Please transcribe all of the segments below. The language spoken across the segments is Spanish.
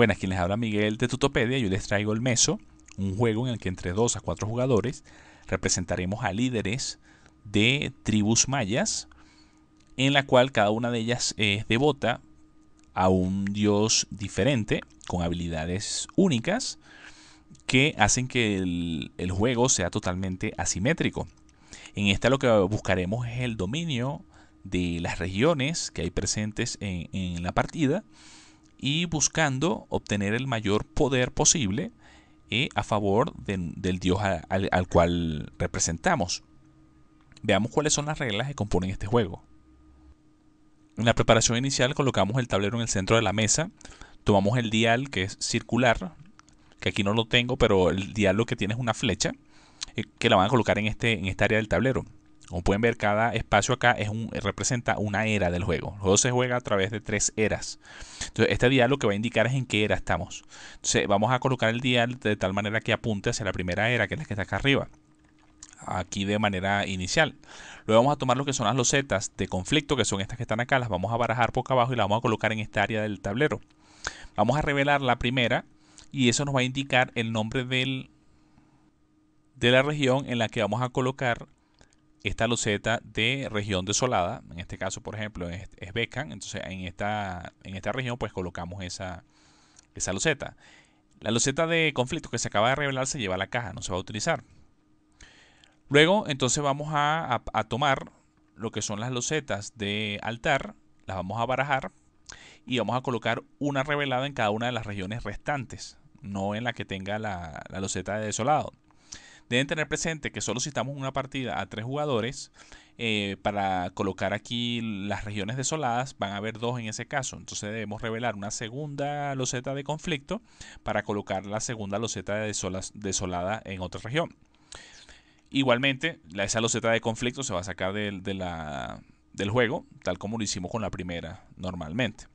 Bueno, aquí les habla Miguel de Tutopedia. Yo les traigo el Meso, un juego en el que entre dos a cuatro jugadores representaremos a líderes de tribus mayas, en la cual cada una de ellas es eh, devota a un dios diferente, con habilidades únicas, que hacen que el, juego sea totalmente asimétrico. En esta lo que buscaremos es el dominio de las regiones que hay presentes en la partida y buscando obtener el mayor poder posible eh, a favor del dios al, cual representamos. Veamos cuáles son las reglas que componen este juego. En la preparación inicial colocamos el tablero en el centro de la mesa, tomamos el dial que es circular, que aquí no lo tengo, pero el dial lo que tiene es una flecha, eh, que la van a colocar en, este, en esta área del tablero. Como pueden ver, cada espacio acá representa una era del juego. El juego se juega a través de tres eras. Entonces, este dial lo que va a indicar es en qué era estamos. Entonces, vamos a colocar el dial de tal manera que apunte hacia la primera era, que es la que está acá arriba. Aquí de manera inicial. Luego vamos a tomar lo que son las losetas de conflicto, que son estas que están acá. Las vamos a barajar por abajo y las vamos a colocar en esta área del tablero. Vamos a revelar la primera y eso nos va a indicar el nombre de la región en la que vamos a colocar esta loseta de región desolada. En este caso, por ejemplo, es, es Entonces, en esta, en esta región, pues colocamos esa, esa loseta. La loseta de conflicto que se acaba de revelar se lleva a la caja, no se va a utilizar. Luego, entonces vamos a, tomar lo que son las losetas de altar, las vamos a barajar y vamos a colocar una revelada en cada una de las regiones restantes, no en la que tenga la, la loseta de desolado. Deben tener presente que solo si en una partida a tres jugadores. Eh, para colocar aquí las regiones desoladas, van a haber dos en ese caso. Entonces debemos revelar una segunda loseta de conflicto para colocar la segunda loseta de desolada en otra región. Igualmente, la, esa loseta de conflicto se va a sacar del juego, tal como lo hicimos con la primera normalmente.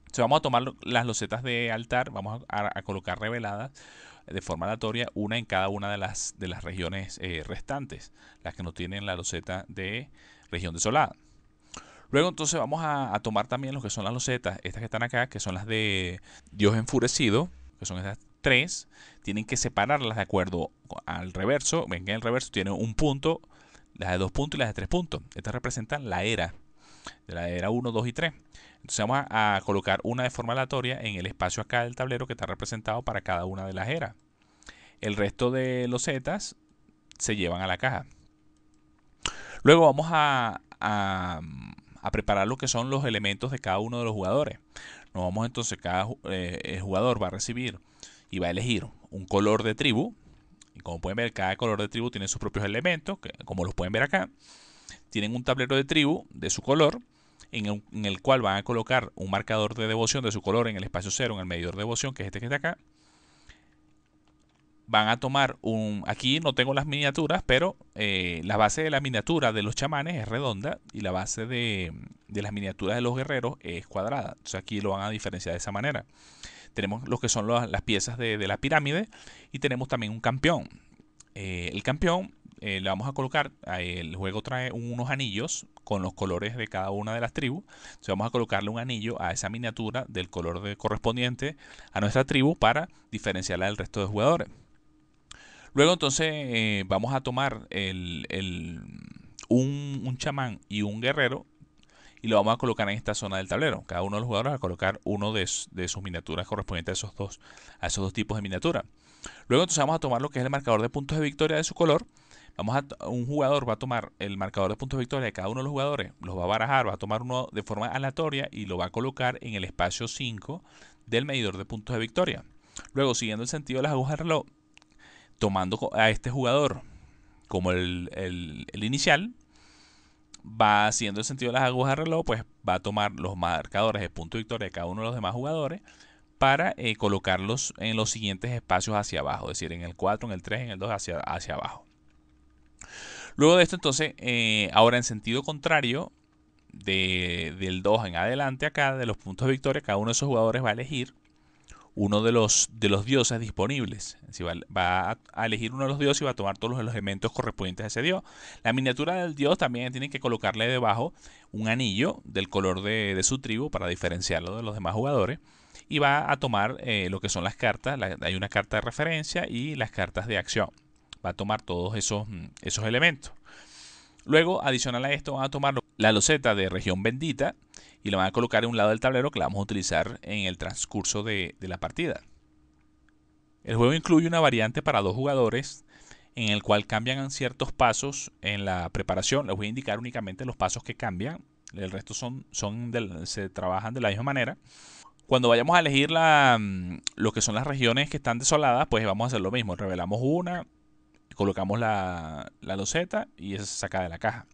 Entonces vamos a tomar las losetas de altar, vamos a colocar reveladas de forma aleatoria una en cada una de las, de las regiones eh, restantes, las que no tienen la loseta de región desolada. Luego entonces vamos a, tomar también lo que son las losetas, estas que están acá, que son las de Dios enfurecido, que son estas tres, tienen que separarlas de acuerdo al reverso, ven que en el reverso tiene un punto, las de dos puntos y las de tres puntos. Estas representan la era, de la era 1, 2 y 3. Entonces vamos a, colocar una de forma aleatoria en el espacio acá del tablero que está representado para cada una de las eras. El resto de los zetas se llevan a la caja. Luego vamos a, preparar lo que son los elementos de cada uno de los jugadores. Nos vamos entonces, cada eh, eh, jugador va a recibir y va a elegir un color de tribu. Y como pueden ver, cada color de tribu tiene sus propios elementos, como los pueden ver acá. Tienen un tablero de tribu de su color en el, cual van a colocar un marcador de devoción de su color en el espacio cero, en el medidor de devoción, que es este que está acá. Van a tomar un... Aquí no tengo las miniaturas, pero eh, la base de la miniatura de los chamanes es redonda y la base de, las miniaturas de los guerreros es cuadrada. Entonces aquí lo van a diferenciar de esa manera. Tenemos lo que son las piezas de, la pirámide y tenemos también un campeón. Eh, el campeón eh, le vamos a colocar, el juego trae unos anillos con los colores de cada una de las tribus. Entonces vamos a colocarle un anillo a esa miniatura del color correspondiente a nuestra tribu para diferenciarla del resto de jugadores. Luego entonces eh, vamos a tomar el, un, un chamán y un guerrero y lo vamos a colocar en esta zona del tablero. Cada uno de los jugadores va a colocar uno de, sus miniaturas correspondientes a esos, dos, a esos dos tipos de miniatura. Luego entonces vamos a tomar lo que es el marcador de puntos de victoria de su color a un jugador va a tomar el marcador de puntos de victoria de cada uno de los jugadores, los va a barajar, va a tomar uno de forma aleatoria y lo va a colocar en el espacio 5 del medidor de puntos de victoria. Luego, siguiendo el sentido de las agujas del reloj, tomando a este jugador como el, inicial, va haciendo el sentido de las agujas del reloj, pues va a tomar los marcadores de puntos de victoria de cada uno de los demás jugadores para eh, colocarlos en los siguientes espacios hacia abajo, es decir, en el 4, en el 3, en el 2, hacia, hacia abajo. Luego de esto, entonces, eh, ahora en sentido contrario, de, del 2 en adelante acá, de los puntos de victoria, cada uno de esos jugadores va a elegir uno de los, de los dioses disponibles. Si va, a elegir uno de los dioses y va a tomar todos los elementos correspondientes a ese dios. La miniatura del dios también tiene que colocarle debajo un anillo del color de, de su tribu para diferenciarlo de los demás jugadores. Y va a tomar eh, lo que son las cartas. hay una carta de referencia y las cartas de acción va a tomar todos esos, mm, esos elementos. Luego, adicional a esto, van a tomar la loseta de región bendita y la van a colocar en un lado del tablero que la vamos a utilizar en el transcurso de, la partida. El juego incluye una variante para dos jugadores en el cual cambian ciertos pasos en la preparación. Les voy a indicar únicamente los pasos que cambian. El resto son, se trabajan de la misma manera. Cuando vayamos a elegir la, mm, lo que son las regiones que están desoladas, pues vamos a hacer lo mismo. Revelamos una, colocamos la, la loseta y esa se saca de la caja.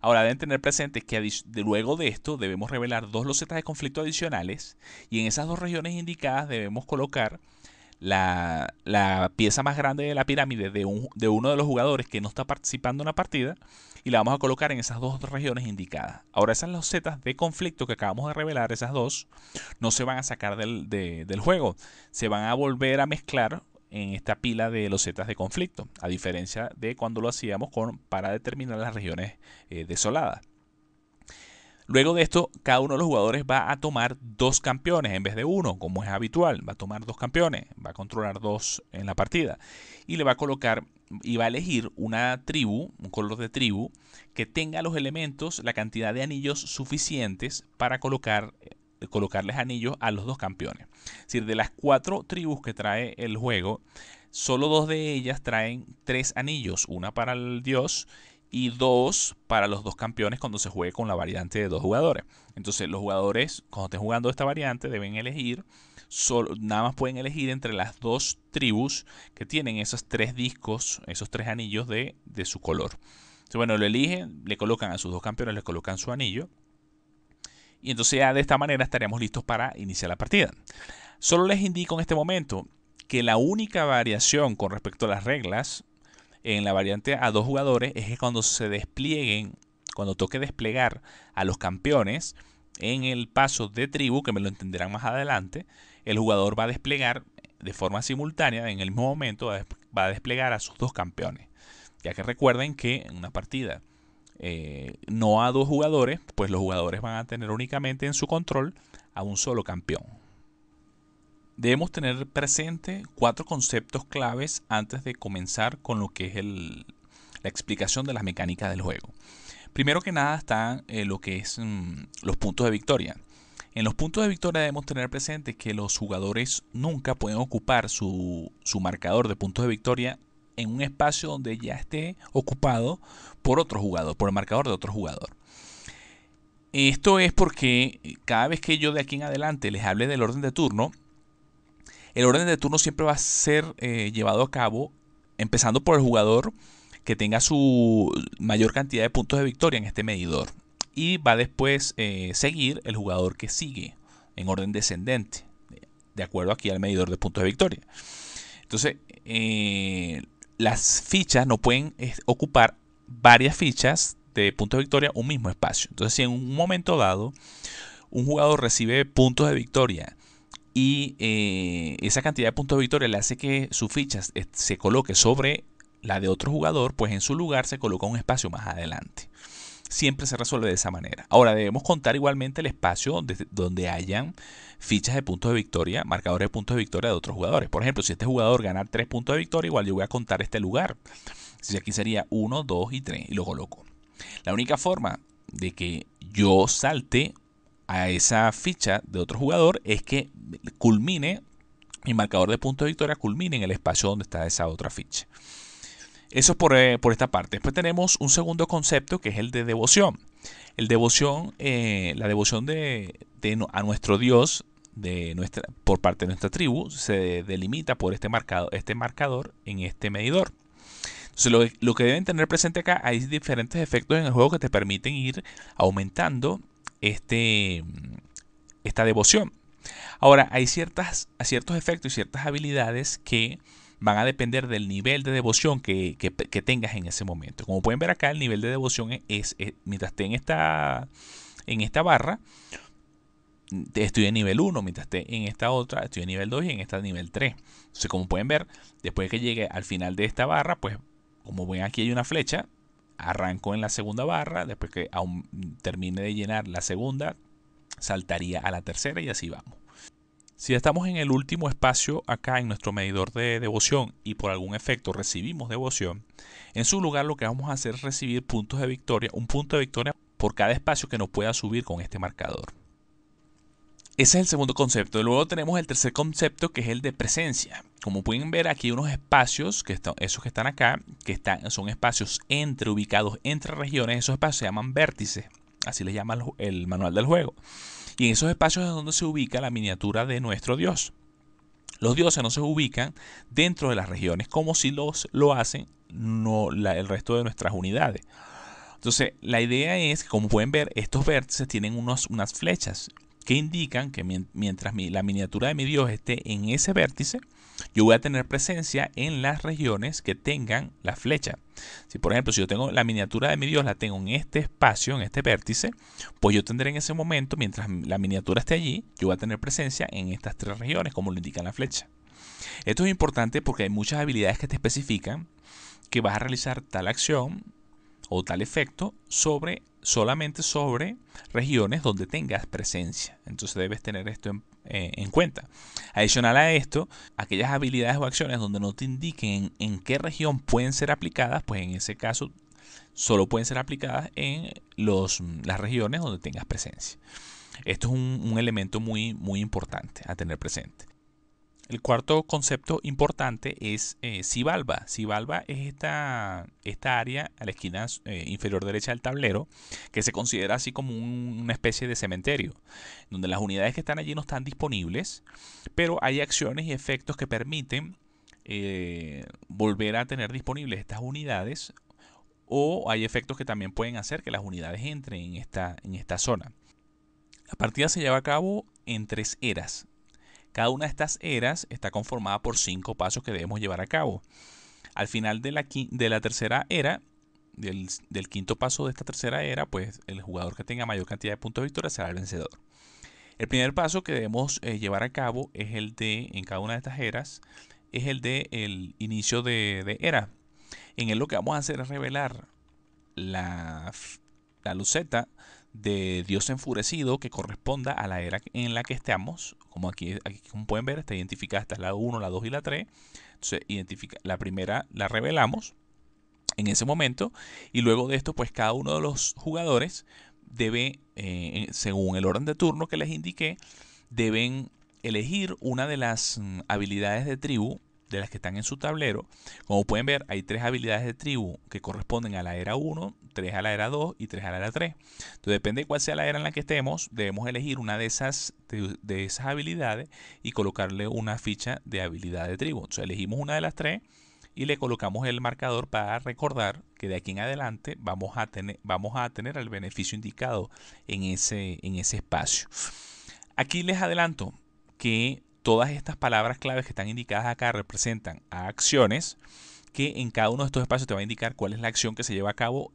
Ahora deben tener presente que luego de esto debemos revelar dos losetas de conflicto adicionales y en esas dos regiones indicadas debemos colocar la, la pieza más grande de la pirámide de, uno de los jugadores que no está participando en la partida y la vamos a colocar en esas dos regiones indicadas. Ahora esas losetas de conflicto que acabamos de revelar, esas dos, no se van a sacar del, del juego, se van a volver a mezclar en esta pila de losetas de conflicto, a diferencia de cuando lo hacíamos con, para determinar las regiones eh, desoladas. Luego de esto, cada uno de los jugadores va a tomar dos campeones en vez de uno, como es habitual. Va a tomar dos campeones, va a controlar dos en la partida. Y le va a colocar y va a elegir una tribu, un color de tribu, que tenga los elementos, la cantidad de anillos suficientes para colocar eh, eh, colocarles anillos a los dos campeones. Es decir, de las cuatro tribus que trae el juego, solo dos de ellas traen tres anillos, una para el dios y dos para los dos campeones cuando se juegue con la variante de dos jugadores. Entonces los jugadores cuando estén jugando esta variante deben elegir, nada más pueden elegir entre las dos tribus que tienen esos tres discos, esos tres anillos de, de su color. Entonces, bueno, lo eligen, le colocan a sus dos campeones, le colocan su anillo y entonces ya de esta manera estaremos listos para iniciar la partida. Solo les indico en este momento que la única variación con respecto a las reglas en la variante a dos jugadores es que cuando se desplieguen, cuando toque desplegar a los campeones en el paso de tribu, que me lo entenderán más adelante, el jugador va a desplegar de forma simultánea, en el mismo momento, va a desplegar a sus dos campeones. Ya que recuerden que en una partida eh, no a dos jugadores, pues los jugadores van a tener únicamente en su control a un solo campeón. Debemos tener presente cuatro conceptos claves antes de comenzar con lo que es la explicación de las mecánicas del juego. Primero que nada están eh, lo que es mm, los puntos de victoria. En los puntos de victoria debemos tener presente que los jugadores nunca pueden ocupar su, su marcador de puntos de victoria en un espacio donde ya esté ocupado por otro jugador, por el marcador de otro jugador. Esto es porque cada vez que yo de aquí en adelante les hable del orden de turno, el orden de turno siempre va a ser eh, llevado a cabo empezando por el jugador que tenga su mayor cantidad de puntos de victoria en este medidor. Y va después eh, seguir el jugador que sigue en orden descendente, de acuerdo aquí al medidor de puntos de victoria. Entonces, eh, las fichas no pueden eh, ocupar varias fichas de puntos de victoria un mismo espacio. Entonces, si en un momento dado un jugador recibe puntos de victoria y eh, esa cantidad de puntos de victoria le hace que su ficha eh, se coloque sobre la de otro jugador, pues en su lugar se coloca un espacio más adelante. Siempre se resuelve de esa manera. Ahora debemos contar igualmente el espacio donde hayan fichas de puntos de victoria, marcadores de puntos de victoria de otros jugadores. Por ejemplo, si este jugador gana tres puntos de victoria, igual yo voy a contar este lugar. si aquí sería 1, 2 y 3 y lo coloco. La única forma de que yo salte a esa ficha de otro jugador es que culmine mi marcador de puntos de victoria, culmine en el espacio donde está esa otra ficha. Eso es por, eh, esta parte. Después tenemos un segundo concepto que es el de devoción. El devoción, eh, la devoción de, a nuestro Dios de nuestra, por parte de nuestra tribu se delimita por este, marcado, este marcador en este medidor. Entonces lo, que deben tener presente acá, hay diferentes efectos en el juego que te permiten ir aumentando este, esta devoción. Ahora, hay ciertas, ciertos efectos y ciertas habilidades que van a depender del nivel de devoción que, tengas en ese momento. Como pueden ver acá, el nivel de devoción es, mientras esté en esta, en esta barra, estoy en nivel 1, mientras esté en esta otra, estoy en nivel 2 y en esta nivel 3. Entonces, como pueden ver, después que llegue al final de esta barra, pues como ven aquí hay una flecha, arranco en la segunda barra, después que aún termine de llenar la segunda, saltaría a la tercera y así vamos. Si estamos en el último espacio acá en nuestro medidor de devoción y por algún efecto recibimos devoción, en su lugar lo que vamos a hacer es recibir puntos de victoria, un punto de victoria por cada espacio que nos pueda subir con este marcador. Ese es el segundo concepto. Luego tenemos el tercer concepto que es el de presencia. Como pueden ver aquí unos espacios, que están, esos que están acá, que están, son espacios entre ubicados entre regiones, esos espacios se llaman vértices, así les llama el, manual del juego. Y en esos espacios es donde se ubica la miniatura de nuestro dios. Los dioses no se ubican dentro de las regiones como si los, lo hacen no, el resto de nuestras unidades. Entonces, la idea es que, como pueden ver, estos vértices tienen unos, unas flechas que indican que mientras la miniatura de mi Dios esté en ese vértice, yo voy a tener presencia en las regiones que tengan la flecha. Si por ejemplo, si yo tengo la miniatura de mi Dios, la tengo en este espacio, en este vértice, pues yo tendré en ese momento, mientras la miniatura esté allí, yo voy a tener presencia en estas tres regiones, como lo indica la flecha. Esto es importante porque hay muchas habilidades que te especifican que vas a realizar tal acción o tal efecto sobre solamente sobre regiones donde tengas presencia. Entonces debes tener esto eh, en, cuenta. Adicional a esto, aquellas habilidades o acciones donde no te indiquen en, qué región pueden ser aplicadas, pues en ese caso solo pueden ser aplicadas en las regiones donde tengas presencia. Esto es un, un, elemento muy, muy importante a tener presente. El cuarto concepto importante es eh, Cibalba. es esta, esta área a la esquina eh, inferior derecha del tablero que se considera así como una especie de cementerio, donde las unidades que están allí no están disponibles, pero hay acciones y efectos que permiten eh, volver a tener disponibles estas unidades o hay efectos que también pueden hacer que las unidades entren en esta, en esta zona. La partida se lleva a cabo en tres eras, cada una de estas eras está conformada por cinco pasos que debemos llevar a cabo. Al final de la, de la tercera era, del, quinto paso de esta tercera era, pues el jugador que tenga mayor cantidad de puntos de victoria será el vencedor. El primer paso que debemos eh, llevar a cabo es el de, en cada una de estas eras, es el de el inicio de, era. En él lo que vamos a hacer es revelar la, la luceta de Dios enfurecido que corresponda a la era en la que estamos. Como aquí, como pueden ver, está identificada, esta es la 1, la 2 y la 3. identifica, la primera la revelamos en ese momento y luego de esto, pues cada uno de los jugadores debe, eh, según el orden de turno que les indiqué, deben elegir una de las mm, habilidades de tribu de las que están en su tablero. Como pueden ver, hay tres habilidades de tribu que corresponden a la era 1, 3 a la era 2 y 3 a la era 3. Entonces, depende de cuál sea la era en la que estemos, debemos elegir una de esas, de, esas habilidades y colocarle una ficha de habilidad de tribu. Entonces, elegimos una de las tres y le colocamos el marcador para recordar que de aquí en adelante vamos a tener, vamos a tener el beneficio indicado en ese, en ese espacio. Aquí les adelanto que Todas estas palabras claves que están indicadas acá representan a acciones que en cada uno de estos espacios te va a indicar cuál es la acción que se lleva a cabo.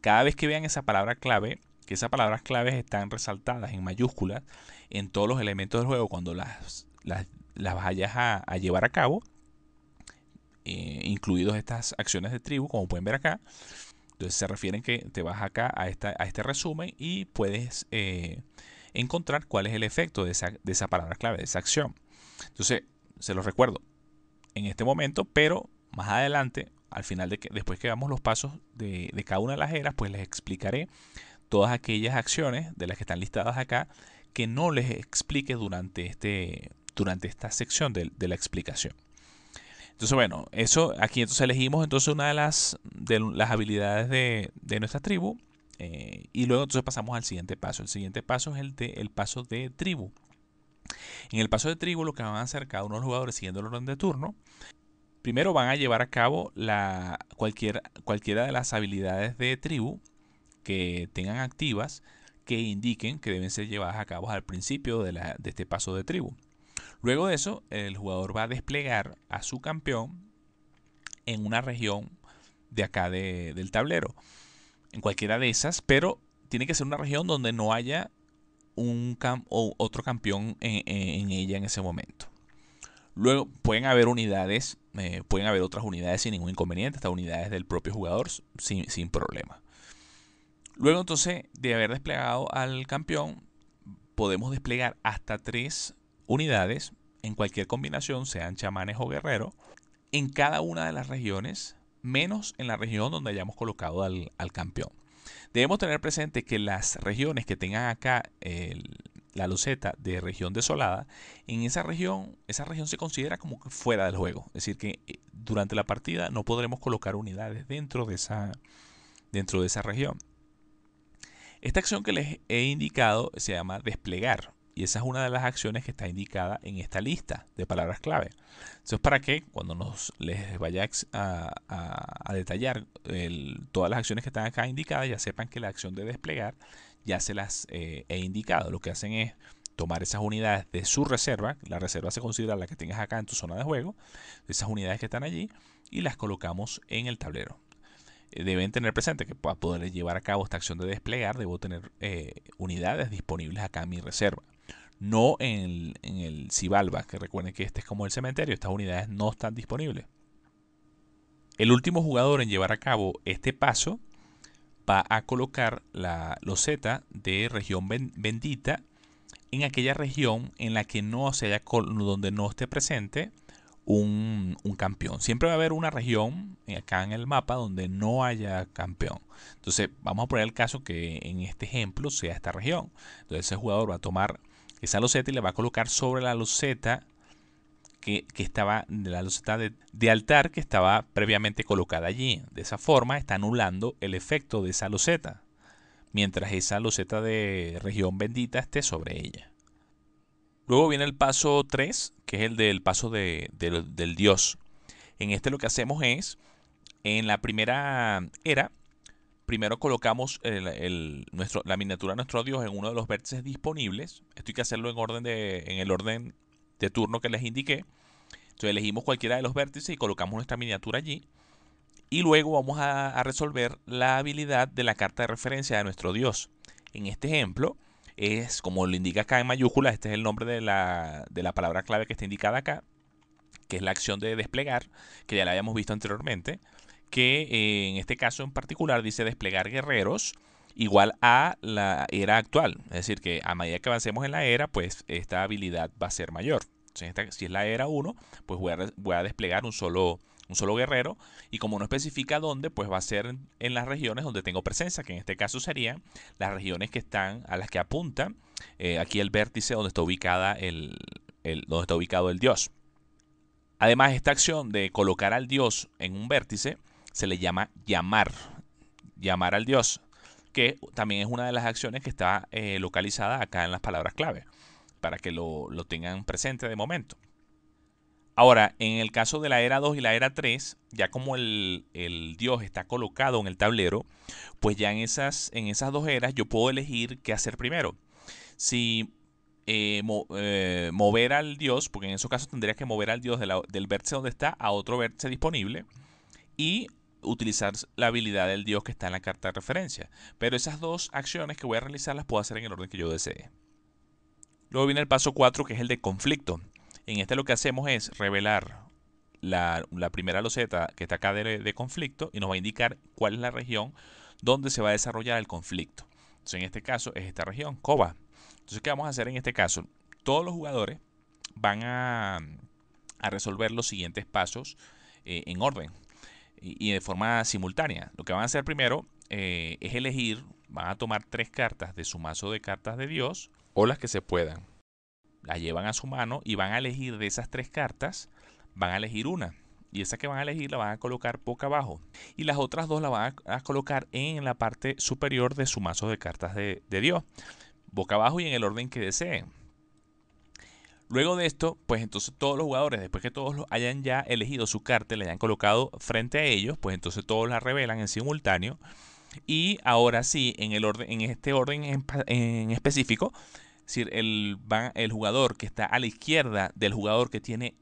Cada vez que vean esa palabra clave, que esas palabras claves están resaltadas en mayúsculas en todos los elementos del juego cuando las, las, vayas a, llevar a cabo, eh, incluidos estas acciones de tribu, como pueden ver acá. Entonces se refieren que te vas acá a, esta, a este resumen y puedes eh, encontrar cuál es el efecto de esa, de esa palabra clave, de esa acción. Entonces, se los recuerdo en este momento, pero más adelante, al final de que, después que hagamos los pasos de, cada una de las eras, pues les explicaré todas aquellas acciones de las que están listadas acá que no les explique durante, este, durante esta sección de, de la explicación. Entonces, bueno, eso aquí entonces elegimos entonces una de las, de las habilidades de, de nuestra tribu eh, y luego entonces pasamos al siguiente paso. El siguiente paso es el, de, el paso de tribu. En el paso de tribu lo que van a hacer cada uno de los jugadores siguiendo el orden de turno, primero van a llevar a cabo la, cualquiera de las habilidades de tribu que tengan activas que indiquen que deben ser llevadas a cabo al principio de, este paso de tribu. Luego de eso, el jugador va a desplegar a su campeón en una región de acá del tablero en cualquiera de esas, pero tiene que ser una región donde no haya un cam o otro campeón en, ella en ese momento. Luego pueden haber unidades, eh, pueden haber otras unidades sin ningún inconveniente, hasta unidades del propio jugador sin, sin problema. Luego entonces de haber desplegado al campeón, podemos desplegar hasta tres unidades en cualquier combinación, sean chamanes o guerreros, en cada una de las regiones menos en la región donde hayamos colocado al, campeón. Debemos tener presente que las regiones que tengan acá la luceta de región desolada, en esa región, esa región se considera como fuera del juego. Es decir, que eh, durante la partida no podremos colocar unidades dentro de esa, dentro de esa región. Esta acción que les he indicado se llama desplegar y esa es una de las acciones que está indicada en esta lista de palabras clave. Eso es para que cuando nos les vaya a, detallar todas las acciones que están acá indicadas, ya sepan que la acción de desplegar ya se las eh, he indicado. Lo que hacen es tomar esas unidades de su reserva, la reserva se considera la que tengas acá en tu zona de juego, esas unidades que están allí, y las colocamos en el tablero. Eh, deben tener presente que para poder llevar a cabo esta acción de desplegar, debo tener eh, unidades disponibles acá en mi reserva no en el, Cibalba, que recuerden que este es como el cementerio, estas unidades no están disponibles. El último jugador en llevar a cabo este paso va a colocar la loseta de región bendita en aquella región en la que no sea donde no esté presente un, un, campeón. Siempre va a haber una región acá en el mapa donde no haya campeón. Entonces, vamos a poner el caso que en este ejemplo sea esta región. Entonces, ese jugador va a tomar esa loseta y la va a colocar sobre la loseta que, que estaba, la loseta de, altar que estaba previamente colocada allí. De esa forma está anulando el efecto de esa loseta, mientras esa loseta de región bendita esté sobre ella. Luego viene el paso 3, que es el del paso del Dios. En este lo que hacemos es, en la primera era, primero colocamos la miniatura de nuestro dios en uno de los vértices disponibles. Esto hay que hacerlo en, el orden de turno que les indiqué. Entonces elegimos cualquiera de los vértices y colocamos nuestra miniatura allí. Y luego vamos a, resolver la habilidad de la carta de referencia de nuestro dios. En este ejemplo, es como lo indica acá en mayúsculas, este es el nombre de la palabra clave que está indicada acá, que es la acción de desplegar, que ya la habíamos visto anteriormente que eh, en este caso en particular dice desplegar guerreros igual a la era actual. Es decir, que a medida que avancemos en la era, pues esta habilidad va a ser mayor. si es la era 1, pues voy a, desplegar un solo, un solo guerrero. Y como no especifica dónde, pues va a ser en las regiones donde tengo presencia, que en este caso serían las regiones que están a las que apunta eh, aquí el vértice donde está, ubicada donde está ubicado el dios. Además, esta acción de colocar al dios en un vértice se le llama llamar, llamar al Dios, que también es una de las acciones que está eh, localizada acá en las palabras clave, para que lo, tengan presente de momento. Ahora, en el caso de la era 2 y la era 3, ya como el, dios está colocado en el tablero, pues ya en esas, en esas dos eras yo puedo elegir qué hacer primero. Si eh, eh, mover al dios, porque en esos casos tendría que mover al dios del vértice donde está a otro vértice disponible, y utilizar la habilidad del dios que está en la carta de referencia. Pero esas dos acciones que voy a realizar las puedo hacer en el orden que yo desee. Luego viene el paso 4 que es el de conflicto. En este lo que hacemos es revelar la, primera loseta que está acá de, conflicto y nos va a indicar cuál es la región donde se va a desarrollar el conflicto. Entonces en este caso es esta región, COBA. Entonces, ¿qué vamos a hacer en este caso? Todos los jugadores van a, resolver los siguientes pasos eh, en orden y, de forma simultánea. Lo que van a hacer primero eh, es elegir, van a tomar tres cartas de su mazo de cartas de Dios o las que se puedan. Las llevan a su mano y van a elegir de esas tres cartas, van a elegir una. Y esa que van a elegir la van a colocar boca abajo. Y las otras dos la van a, colocar en la parte superior de su mazo de cartas de Dios. Boca abajo y en el orden que deseen. Luego de esto, pues entonces todos los jugadores, después que todos los hayan ya elegido su carta, le hayan colocado frente a ellos, pues entonces todos la revelan en simultáneo. Y ahora sí, en, el orden, en este orden en, específico específico, decir, el, jugador que está a la izquierda del jugador que tiene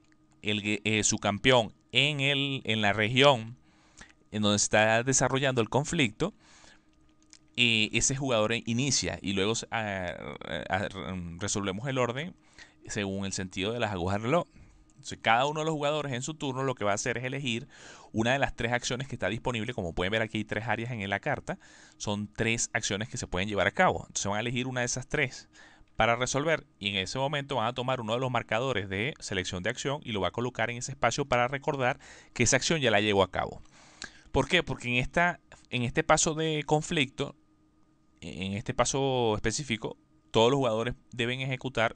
eh, su campeón en, el, en la región en donde se está desarrollando el conflicto, eh, ese jugador inicia y luego ah, ah, resolvemos el orden según el sentido de las agujas del reloj. cada uno de los jugadores en su turno lo que va a hacer es elegir una de las tres acciones que está disponible. Como pueden ver aquí hay tres áreas en la carta. Son tres acciones que se pueden llevar a cabo. Entonces van a elegir una de esas tres para resolver y en ese momento van a tomar uno de los marcadores de selección de acción y lo va a colocar en ese espacio para recordar que esa acción ya la llevó a cabo. ¿Por qué? Porque en, esta, en este paso de conflicto, en este paso específico, todos los jugadores deben ejecutar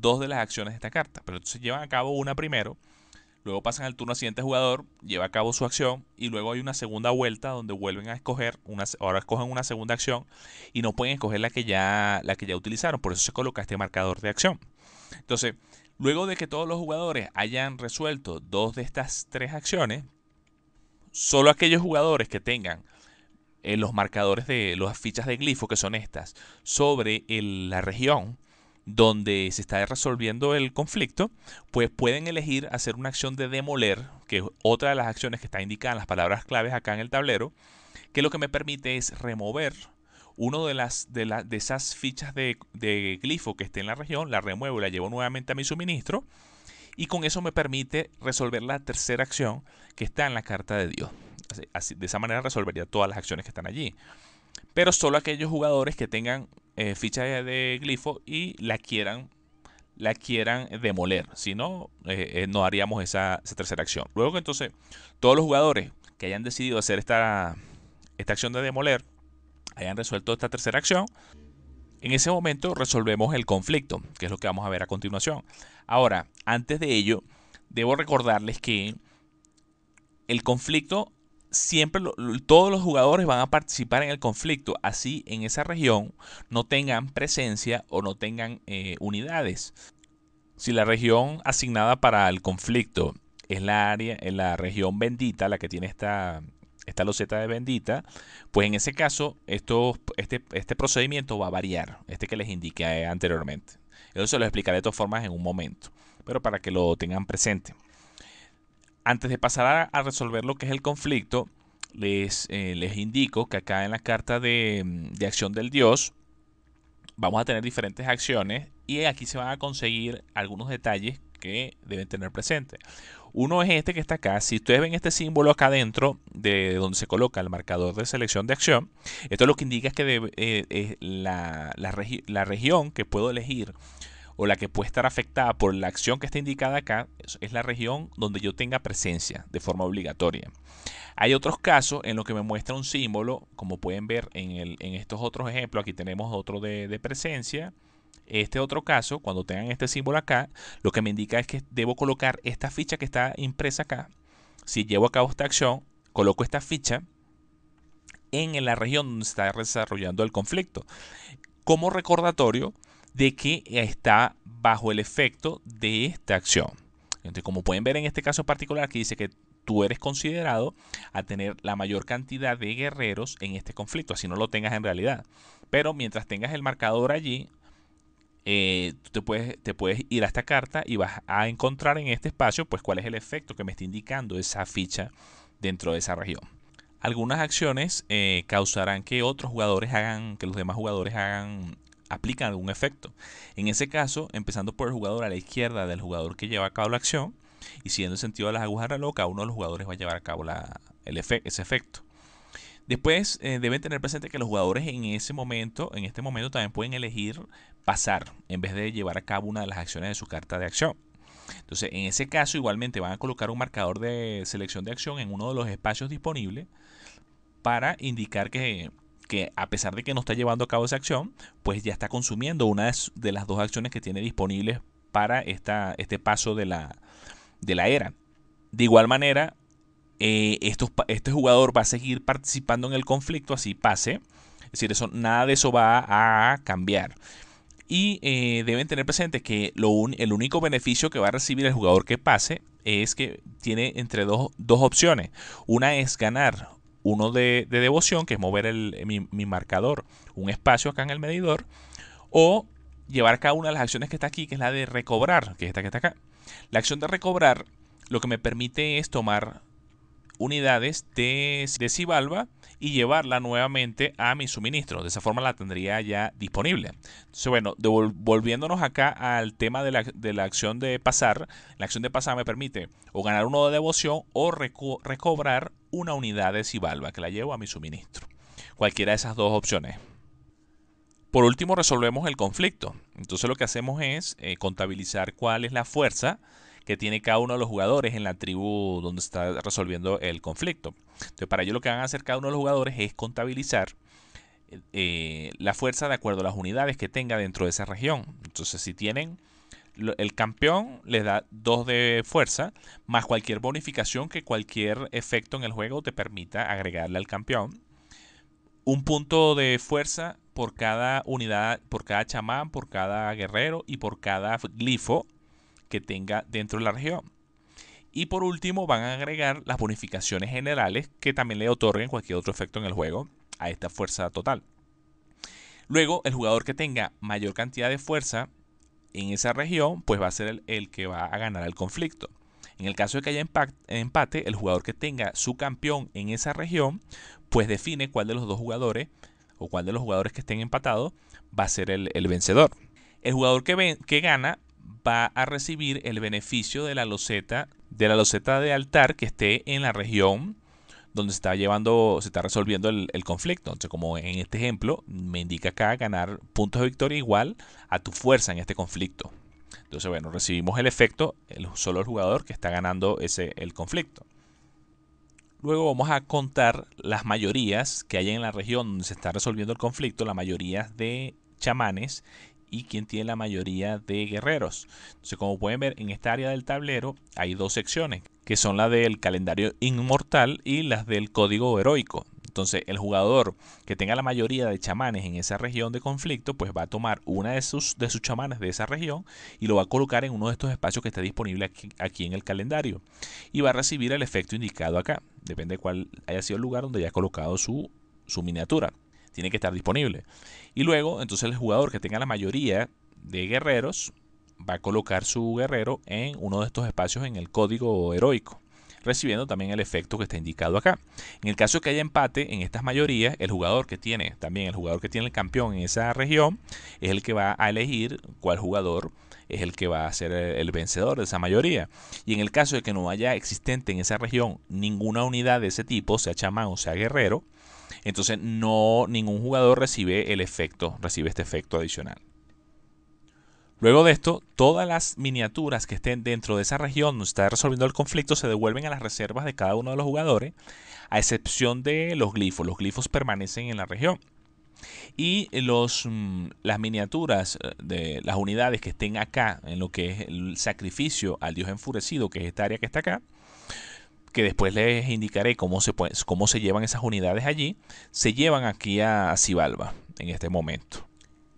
dos de las acciones de esta carta. Pero entonces llevan a cabo una primero, luego pasan al turno al siguiente jugador, lleva a cabo su acción y luego hay una segunda vuelta donde vuelven a escoger, una, ahora escogen una segunda acción y no pueden escoger la que, ya, la que ya utilizaron. Por eso se coloca este marcador de acción. Entonces, luego de que todos los jugadores hayan resuelto dos de estas tres acciones, solo aquellos jugadores que tengan eh, los marcadores de las fichas de glifo, que son estas, sobre la región donde se está resolviendo el conflicto, pues pueden elegir hacer una acción de demoler, que es otra de las acciones que está indicada en las palabras claves acá en el tablero, que lo que me permite es remover una de, las, de esas fichas de, glifo que esté en la región, la remuevo y la llevo nuevamente a mi suministro, y con eso me permite resolver la tercera acción que está en la carta de Dios. de esa manera resolvería todas las acciones que están allí. Pero solo aquellos jugadores que tengan eh, ficha de glifo y la quieran la quieran demoler. Si no, eh, eh, no haríamos esa, esa, tercera acción. Luego que entonces todos los jugadores que hayan decidido hacer esta, esta acción de demoler, hayan resuelto esta tercera acción, en ese momento resolvemos el conflicto, que es lo que vamos a ver a continuación. Ahora, antes de ello, debo recordarles que el conflicto siempre todos los jugadores van a participar en el conflicto, así en esa región no tengan presencia o no tengan eh, unidades. Si la región asignada para el conflicto es la área, la región bendita, la que tiene esta, esta loseta de bendita, pues en ese caso este, este procedimiento va a variar, este que les indiqué anteriormente. Eso se lo explicaré de todas formas en un momento, pero para que lo tengan presente. Antes de pasar a, resolver lo que es el conflicto, les, eh, les indico que acá en la carta mm, de, acción del Dios vamos a tener diferentes acciones y aquí se van a conseguir algunos detalles que deben tener presente. Uno es este que está acá. Si ustedes ven este símbolo acá adentro de donde se coloca el marcador de selección de acción, esto lo que indica es que eh, la, la región que puedo elegir o la que puede estar afectada por la acción que está indicada acá es la región donde yo tenga presencia de forma obligatoria. Hay otros casos en los que me muestra un símbolo, como pueden ver en, estos otros ejemplos, aquí tenemos otro de, de presencia. Este otro caso, cuando tengan este símbolo acá, lo que me indica es que debo colocar esta ficha que está impresa acá. Si llevo a cabo esta acción, coloco esta ficha en la región donde se está desarrollando el conflicto. Como recordatorio de que está bajo el efecto de esta acción. Entonces, como pueden ver en este caso particular, aquí dice que tú eres considerado a tener la mayor cantidad de guerreros en este conflicto, así no lo tengas en realidad. Pero mientras tengas el marcador allí, eh, tú te puedes, ir a esta carta y vas a encontrar en este espacio pues cuál es el efecto que me está indicando esa ficha dentro de esa región. Algunas acciones eh, causarán que otros jugadores hagan, que los demás jugadores hagan aplican algún efecto. En ese caso, empezando por el jugador a la izquierda del jugador que lleva a cabo la acción y siguiendo el sentido de las agujas de reloj, cada uno de los jugadores va a llevar a cabo ese efecto. Después eh, deben tener presente que los jugadores en ese momento, en este momento también pueden elegir pasar en vez de llevar a cabo una de las acciones de su carta de acción. Entonces, en ese caso igualmente van a colocar un marcador de selección de acción en uno de los espacios disponibles para indicar que que a pesar de que no está llevando a cabo esa acción, pues ya está consumiendo una de las dos acciones que tiene disponibles para esta, este paso de la, de la era. De igual manera, eh, este jugador va a seguir participando en el conflicto, así pase. Es decir, eso, nada de eso va a cambiar. Y eh, deben tener presente que el único beneficio que va a recibir el jugador que pase es que tiene entre dos, dos opciones. Una es ganar uno de, devoción, que es mover mi, marcador un espacio acá en el medidor, o llevar cada una de las acciones que está aquí, que es la de recobrar, que es esta que está acá. La acción de recobrar lo que me permite es tomar unidades de, de y llevarla nuevamente a mi suministro. De esa forma la tendría ya disponible. Entonces, bueno, volviéndonos acá al tema de la, acción de pasar. La acción de pasar me permite o ganar uno de devoción o recobrar una unidad de Cibalba que la llevo a mi suministro. Cualquiera de esas dos opciones. Por último, resolvemos el conflicto. Entonces lo que hacemos es eh, contabilizar cuál es la fuerza que tiene cada uno de los jugadores en la tribu donde está resolviendo el conflicto. Entonces, para ello lo que van a hacer cada uno de los jugadores es contabilizar eh, eh, la fuerza de acuerdo a las unidades que tenga dentro de esa región. Entonces, si tienen el campeón le da 2 de fuerza, más cualquier bonificación que cualquier efecto en el juego te permita agregarle al campeón. Un punto de fuerza por cada unidad, por cada chamán, por cada guerrero y por cada glifo que tenga dentro de la región. Y por último van a agregar las bonificaciones generales que también le otorguen cualquier otro efecto en el juego a esta fuerza total. Luego, el jugador que tenga mayor cantidad de fuerza en esa región, pues va a ser el, que va a ganar el conflicto. En el caso de que haya empate, el jugador que tenga su campeón en esa región, pues define cuál de los dos jugadores o cuál de los jugadores que estén empatados va a ser el, vencedor. El jugador que, gana va a recibir el beneficio de la loseta de la loseta de altar que esté en la región donde se está llevando, se está resolviendo el, conflicto. Entonces, como en este ejemplo, me indica acá ganar puntos de victoria igual a tu fuerza en este conflicto. Entonces, bueno, recibimos el efecto, el, solo el jugador que está ganando ese, el conflicto. Luego vamos a contar las mayorías que hay en la región donde se está resolviendo el conflicto, la mayoría de chamanes y quien tiene la mayoría de guerreros. Entonces, como pueden ver, en esta área del tablero hay dos secciones, que son la del calendario inmortal y las del código heroico. Entonces, el jugador que tenga la mayoría de chamanes en esa región de conflicto, pues va a tomar una de sus, de sus chamanes de esa región y lo va a colocar en uno de estos espacios que está disponible aquí, en el calendario. Y va a recibir el efecto indicado acá. Depende de cuál haya sido el lugar donde haya colocado su, su miniatura tiene que estar disponible. Y luego, entonces el jugador que tenga la mayoría de guerreros va a colocar su guerrero en uno de estos espacios en el código heroico, recibiendo también el efecto que está indicado acá. En el caso que haya empate en estas mayorías, el jugador que tiene, también el jugador que tiene el campeón en esa región, es el que va a elegir cuál jugador es el que va a ser el vencedor de esa mayoría. Y en el caso de que no haya existente en esa región ninguna unidad de ese tipo, sea chamán o sea guerrero, entonces no ningún jugador recibe el efecto, recibe este efecto adicional. Luego de esto, todas las miniaturas que estén dentro de esa región donde está resolviendo el conflicto se devuelven a las reservas de cada uno de los jugadores, a excepción de los glifos. Los glifos permanecen en la región. Y los, mm, las miniaturas eh, de las unidades que estén acá, en lo que es el sacrificio al dios enfurecido, que es esta área que está acá, que después les indicaré cómo se, cómo se llevan esas unidades allí, se llevan aquí a Cibalba en este momento.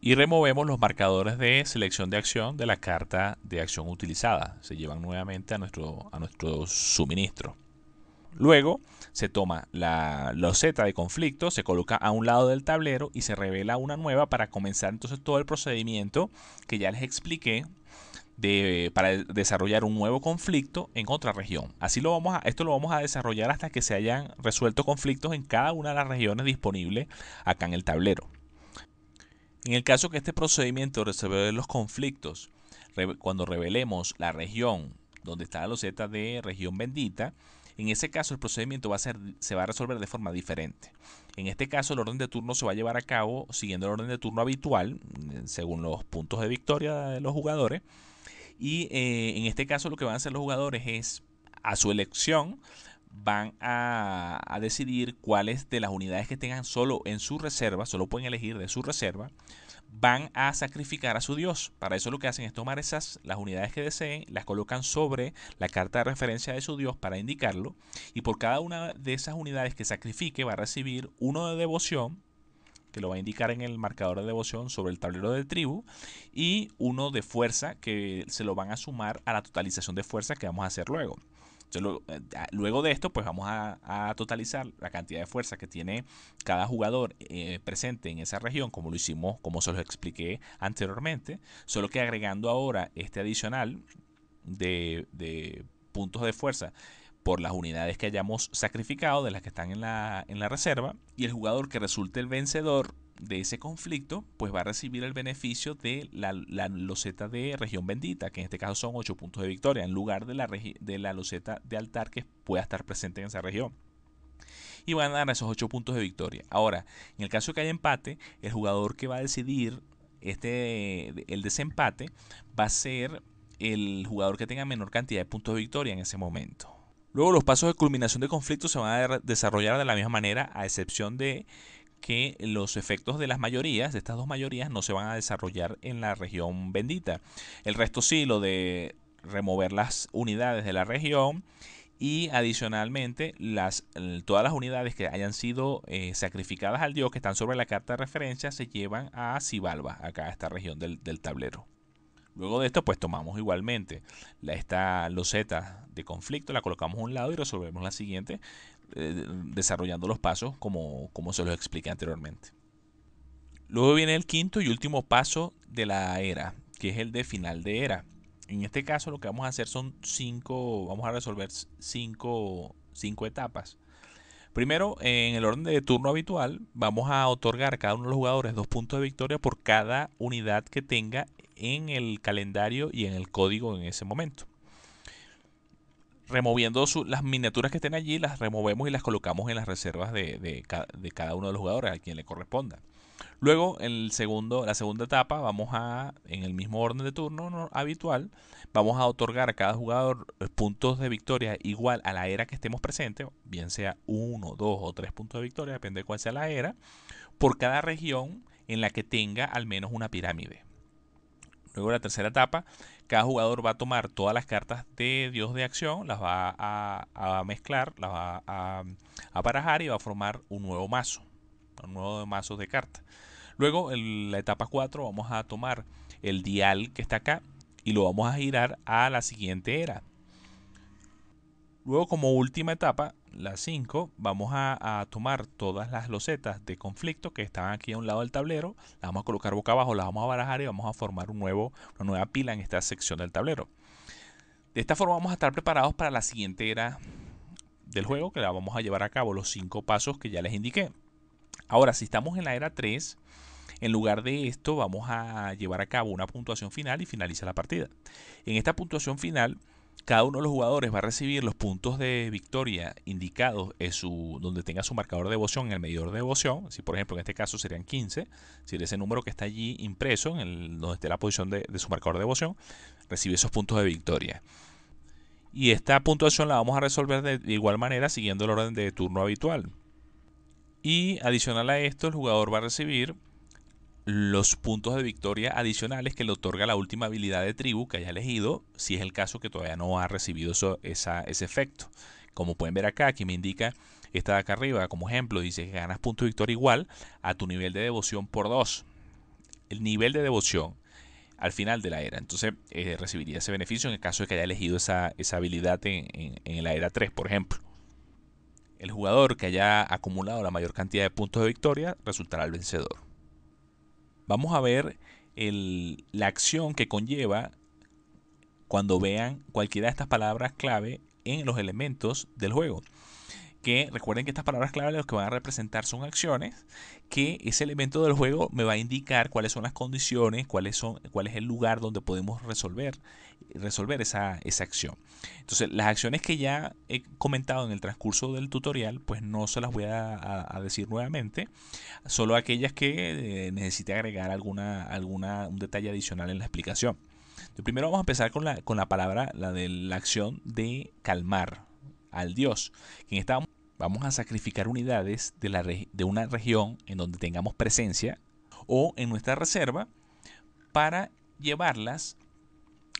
Y removemos los marcadores de selección de acción de la carta de acción utilizada. Se llevan nuevamente a nuestro, a nuestro suministro. Luego se toma la loseta de conflicto, se coloca a un lado del tablero y se revela una nueva para comenzar entonces todo el procedimiento que ya les expliqué eh, para desarrollar un nuevo conflicto en otra región. Así lo vamos a, esto lo vamos a desarrollar hasta que se hayan resuelto conflictos en cada una de las regiones disponibles acá en el tablero. En el caso que este procedimiento de los conflictos, cuando revelemos la región donde está la loseta de región bendita, en ese caso el procedimiento va a ser, se va a resolver de forma diferente. En este caso el orden de turno se va a llevar a cabo siguiendo el orden de turno habitual, mm, según los puntos de victoria de los jugadores, y eh, en este caso lo que van a hacer los jugadores es a su elección van a, a, decidir cuáles de las unidades que tengan solo en su reserva, solo pueden elegir de su reserva, van a sacrificar a su dios. Para eso lo que hacen es tomar esas, las unidades que deseen, las colocan sobre la carta de referencia de su dios para indicarlo, y por cada una de esas unidades que sacrifique va a recibir uno de devoción, que lo va a indicar en el marcador de devoción sobre el tablero de tribu, y uno de fuerza que se lo van a sumar a la totalización de fuerza que vamos a hacer luego. Eh, luego de esto, pues vamos a, totalizar la cantidad de fuerza que tiene cada jugador eh, presente en esa región, como lo hicimos, como se los expliqué anteriormente. Solo que agregando ahora este adicional de puntos de fuerza por las unidades que hayamos sacrificado de las que están en la, en la reserva y el jugador que resulte el vencedor de ese conflicto pues va a recibir el beneficio de la, la loseta de región bendita que en este caso son 8 puntos de victoria en lugar de la, de la loseta de altar que pueda estar presente en esa región y van a dar esos 8 puntos de victoria ahora en el caso que haya empate el jugador que va a decidir este el desempate va a ser el jugador que tenga menor cantidad de puntos de victoria en ese momento Luego los pasos de culminación de conflicto se van a desarrollar de la misma manera, a excepción de que los efectos de las mayorías, de estas dos mayorías, no se van a desarrollar en la región bendita. El resto sí, lo de remover las unidades de la región y adicionalmente todas las unidades que hayan sido eh, sacrificadas al dios que están sobre la carta de referencia se llevan a Sibalba, acá a esta región del tablero. Luego de esto, pues tomamos igualmente la, esta loseta de conflicto, la colocamos a un lado y resolvemos la siguiente eh, desarrollando los pasos como, como se los expliqué anteriormente. Luego viene el quinto y último paso de la era, que es el de final de era. En este caso lo que vamos a hacer son cinco, vamos a resolver cinco, cinco etapas. Primero, en el orden de turno habitual, vamos a otorgar a cada uno de los jugadores dos puntos de victoria por cada unidad que tenga en el calendario y en el código en ese momento. Removiendo las miniaturas que estén allí, las removemos y las colocamos en las reservas de, cada uno de los jugadores, a quien le corresponda. Luego, en el segundo, la segunda etapa, vamos a, en el mismo orden de turno habitual, vamos a otorgar a cada jugador eh, puntos de victoria igual a la era que estemos presentes bien sea uno, dos o tres puntos de victoria, depende de cuál sea la era, por cada región en la que tenga al menos una pirámide. Luego la tercera etapa, cada jugador va a tomar todas las cartas de Dios de acción, las va a, mezclar, las va a, a, barajar y va a formar un nuevo mazo, un nuevo mazo de cartas. Luego en la etapa 4 vamos a tomar el dial que está acá y lo vamos a girar a la siguiente era, Luego como última etapa, la 5, vamos a, tomar todas las losetas de conflicto que están aquí a un lado del tablero, las vamos a colocar boca abajo, las vamos a barajar y vamos a formar un nuevo, una nueva pila en esta sección del tablero. De esta forma vamos a estar preparados para la siguiente era del juego que la vamos a llevar a cabo, los 5 pasos que ya les indiqué. Ahora, si estamos en la era 3, en lugar de esto vamos a llevar a cabo una puntuación final y finaliza la partida. En esta puntuación final cada uno de los jugadores va a recibir los puntos de victoria indicados en su, donde tenga su marcador de devoción, en el medidor de devoción. Si, por ejemplo, en este caso serían 15, si ese número que está allí impreso, en el, donde esté la posición de, su marcador de devoción, recibe esos puntos de victoria. Y esta puntuación la vamos a resolver de igual manera siguiendo el orden de turno habitual. Y adicional a esto, el jugador va a recibir los puntos de victoria adicionales que le otorga la última habilidad de tribu que haya elegido, si es el caso que todavía no ha recibido ese efecto. Como pueden ver acá, aquí me indica esta de acá arriba, como ejemplo, dice que ganas puntos de victoria igual a tu nivel de devoción por 2. El nivel de devoción al final de la era. Entonces eh, recibiría ese beneficio en el caso de que haya elegido esa, habilidad en, en la era 3, por ejemplo. El jugador que haya acumulado la mayor cantidad de puntos de victoria resultará el vencedor vamos a ver la acción que conlleva cuando vean cualquiera de estas palabras clave en los elementos del juego. Que recuerden que estas palabras clave lo que van a representar son acciones, que ese elemento del juego me va a indicar cuáles son las condiciones, son, cuál es el lugar donde podemos resolver resolver esa, acción. Entonces, las acciones que ya he comentado en el transcurso del tutorial, pues no se las voy a, decir nuevamente, solo aquellas que eh, necesite agregar alguna, alguna, un detalle adicional en la explicación. primero vamos a empezar con la, palabra, la de la acción de calmar al Dios, quien está vamos a sacrificar unidades de, la de, una región en donde tengamos presencia o en nuestra reserva para llevarlas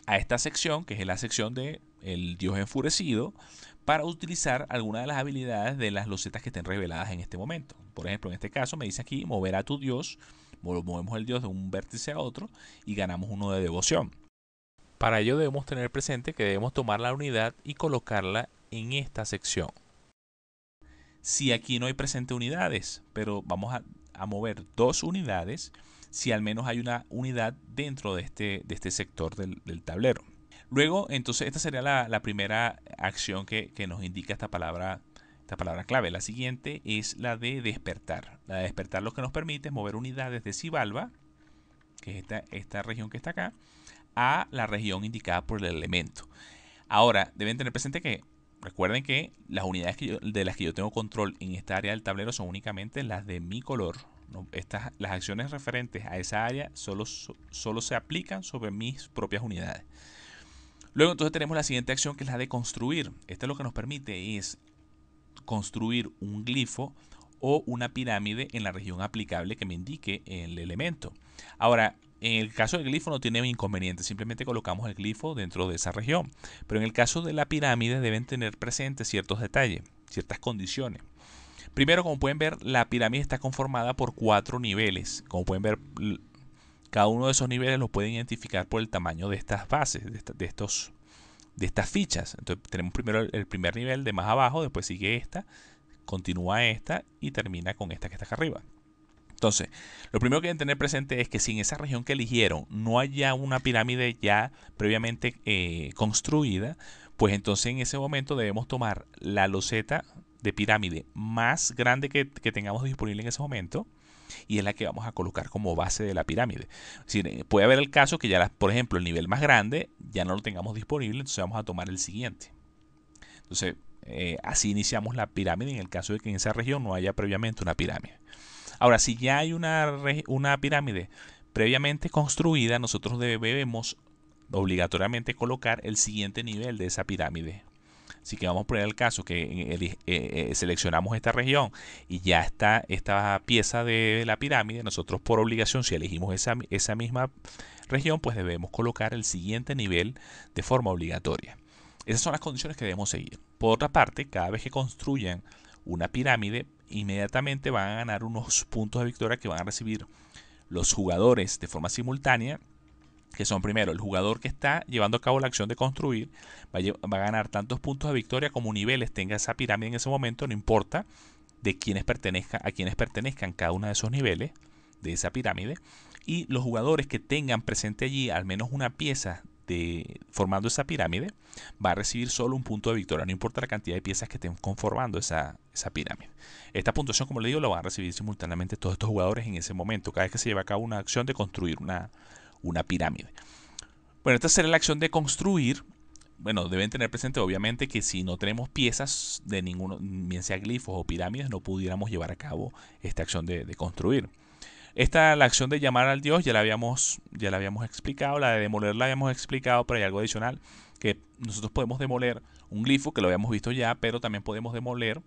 a esta sección, que es la sección de el dios enfurecido, para utilizar alguna de las habilidades de las losetas que estén reveladas en este momento. Por ejemplo, en este caso me dice aquí mover a tu dios, movemos el dios de un vértice a otro y ganamos uno de devoción. Para ello debemos tener presente que debemos tomar la unidad y colocarla en esta sección. Si aquí no hay presente unidades, pero vamos a mover dos unidades si al menos hay una unidad dentro de este, este sector del, tablero. Luego, entonces, esta sería la, primera acción que, nos indica esta palabra, esta palabra clave. La siguiente es la de despertar. La de despertar lo que nos permite es mover unidades de Cibalba, que es esta, región que está acá, a la región indicada por el elemento. Ahora, deben tener presente que recuerden que las unidades de las que yo tengo control en esta área del tablero son únicamente las de mi color, estas, las acciones referentes a esa área solo, se aplican sobre mis propias unidades. Luego entonces tenemos la siguiente acción que es la de construir. Esta lo que nos permite es construir un glifo o una pirámide en la región aplicable que me indique el elemento. Ahora, en el caso del glifo no tiene inconveniente, simplemente colocamos el glifo dentro de esa región. Pero en el caso de la pirámide deben tener presentes ciertos detalles, ciertas condiciones. Primero, como pueden ver, la pirámide está conformada por cuatro niveles. Como pueden ver, cada uno de esos niveles lo pueden identificar por el tamaño de estas bases, de, estos, de estas fichas. Entonces tenemos primero el primer nivel de más abajo, después sigue esta, continúa esta y termina con esta que está acá arriba. Entonces, lo primero que deben tener presente es que si en esa región que eligieron no haya una pirámide ya previamente eh, construida, pues entonces en ese momento debemos tomar la loseta de pirámide más grande que, tengamos disponible en ese momento y es la que vamos a colocar como base de la pirámide. Eh, puede haber el caso que ya, por ejemplo, el nivel más grande ya no lo tengamos disponible, entonces vamos a tomar el siguiente. Entonces, eh, así iniciamos la pirámide en el caso de que en esa región no haya previamente una pirámide. Ahora, si ya hay una, una pirámide previamente construida, nosotros debemos obligatoriamente colocar el siguiente nivel de esa pirámide si que vamos a poner el caso que eh, eh, eh, seleccionamos esta región y ya está esta pieza de la pirámide, nosotros por obligación, si elegimos esa, esa misma región, pues debemos colocar el siguiente nivel de forma obligatoria. Esas son las condiciones que debemos seguir. Por otra parte, cada vez que construyan una pirámide, inmediatamente van a ganar unos puntos de victoria que van a recibir los jugadores de forma simultánea que son primero, el jugador que está llevando a cabo la acción de construir va a, ganar tantos puntos de victoria como niveles tenga esa pirámide en ese momento, no importa de quienes pertenezca, a quienes pertenezcan cada uno de esos niveles de esa pirámide. Y los jugadores que tengan presente allí al menos una pieza de, formando esa pirámide, va a recibir solo un punto de victoria, no importa la cantidad de piezas que estén conformando esa, esa pirámide. Esta puntuación, como le digo, la van a recibir simultáneamente todos estos jugadores en ese momento, cada vez que se lleva a cabo una acción de construir una, una pirámide. Bueno, esta será la acción de construir. Bueno, deben tener presente obviamente que si no tenemos piezas de ninguno, bien sea glifos o pirámides, no pudiéramos llevar a cabo esta acción de, construir. Esta, la acción de llamar al Dios, ya la, habíamos, ya la habíamos explicado, la de demoler la habíamos explicado, pero hay algo adicional, que nosotros podemos demoler un glifo, que lo habíamos visto ya, pero también podemos demoler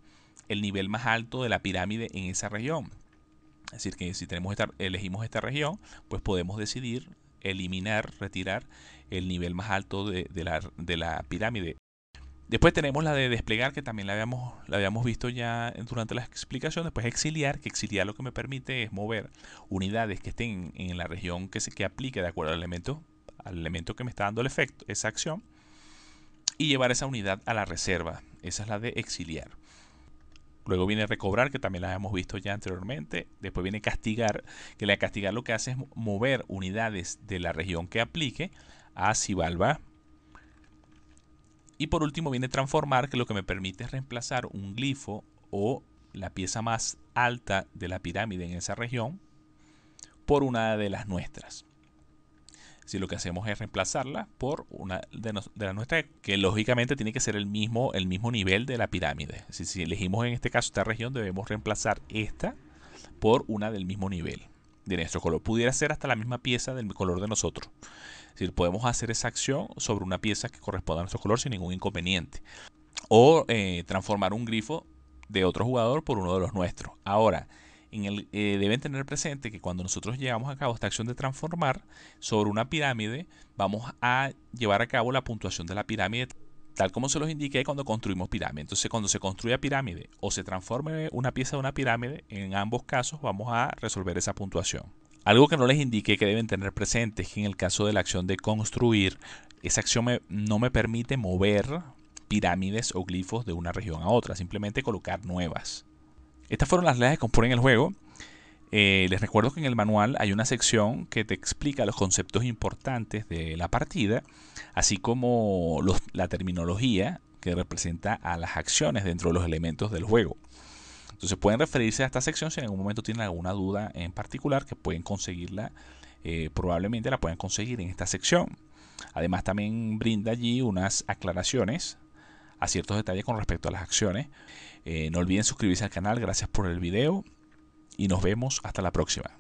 el nivel más alto de la pirámide en esa región. Es decir, que si tenemos esta, elegimos esta región, pues podemos decidir eliminar, retirar el nivel más alto de, la, pirámide. Después tenemos la de desplegar, que también la habíamos, visto ya durante las explicaciones, Después exiliar, que exiliar lo que me permite es mover unidades que estén en la región que, se, aplique de acuerdo al elemento, al elemento que me está dando el efecto, esa acción, y llevar esa unidad a la reserva. Esa es la de exiliar. Luego viene recobrar, que también las hemos visto ya anteriormente. Después viene castigar, que la castigar lo que hace es mover unidades de la región que aplique a Sibalba. Y por último viene transformar, que lo que me permite es reemplazar un glifo o la pieza más alta de la pirámide en esa región por una de las nuestras si lo que hacemos es reemplazarla por una de, las nuestras, la nuestra, que lógicamente tiene que ser el mismo, el mismo nivel de la pirámide. Si, elegimos en este caso esta región, debemos reemplazar esta por una del mismo nivel de nuestro color. Pudiera ser hasta la misma pieza del color de nosotros. Es podemos hacer esa acción sobre una pieza que corresponda a nuestro color sin ningún inconveniente. O eh, transformar un grifo de otro jugador por uno de los nuestros. Ahora, eh, deben tener presente que cuando nosotros llevamos a cabo esta acción de transformar sobre una pirámide, vamos a llevar a cabo la puntuación de la pirámide tal como se los indiqué cuando construimos pirámide. Entonces, cuando se construya pirámide o se transforme una pieza de una pirámide, en ambos casos vamos a resolver esa puntuación. Algo que no les indiqué que deben tener presente es que en el caso de la acción de construir, esa acción no me permite mover pirámides o glifos de una región a otra, simplemente colocar nuevas. Estas fueron las leyes que componen el juego. Eh, les recuerdo que en el manual hay una sección que te explica los conceptos importantes de la partida, así como la terminología que representa a las acciones dentro de los elementos del juego. Entonces pueden referirse a esta sección si en algún momento tienen alguna duda en particular, que pueden conseguirla, eh, probablemente la puedan conseguir en esta sección. Además también brinda allí unas aclaraciones a ciertos detalles con respecto a las acciones. Eh, no olviden suscribirse al canal, gracias por el video y nos vemos hasta la próxima.